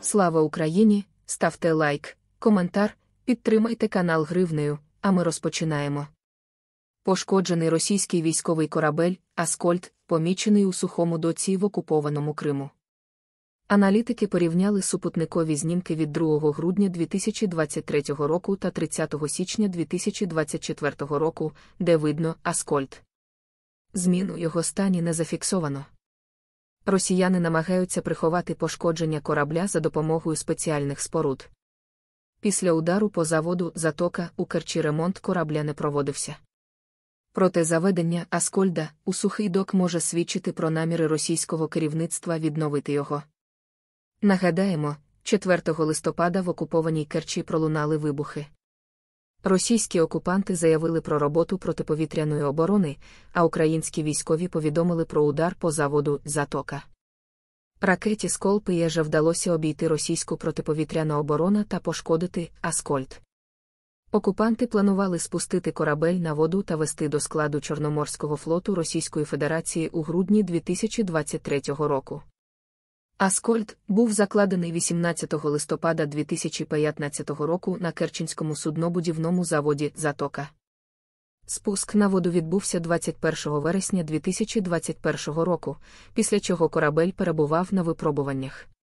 Слава Україні! Ставте лайк, коментар, підтримайте канал Гривнею, а ми розпочинаємо. Пошкоджений російський військовий корабель Аскольд, помічений у сухому доці в окупованому Криму. Аналітики порівняли супутникові знімки від 2 грудня 2023 року та 30 січня 2024 року, де видно Аскольд. Зміну його стані не зафіксовано росіяни намагаються приховати пошкодження корабля за допомогою спеціальних споруд. Після удару по заводу затока у Керчі ремонт корабля не проводився. Проте заведення Аскольда у сухий док може свідчити про наміри російського керівництва відновити його. Нагадаємо, 4 листопада в окупованій Керчі пролунали вибухи. Російські окупанти заявили про роботу протиповітряної оборони, а українські військові повідомили про удар по заводу Затока. Ракеті Сколпи Сколпієжа вдалося обійти російську протиповітряну оборону та пошкодити Аскольд. Окупанти планували спустити корабель на воду та вести до складу Чорноморського флоту Російської Федерації у грудні 2023 року. Аскольд був закладений 18 листопада 2015 року на Керченському суднобудівному заводі Затока. Спуск на воду відбувся 21 вересня 2021 року, після чого корабель перебував на випробуваннях.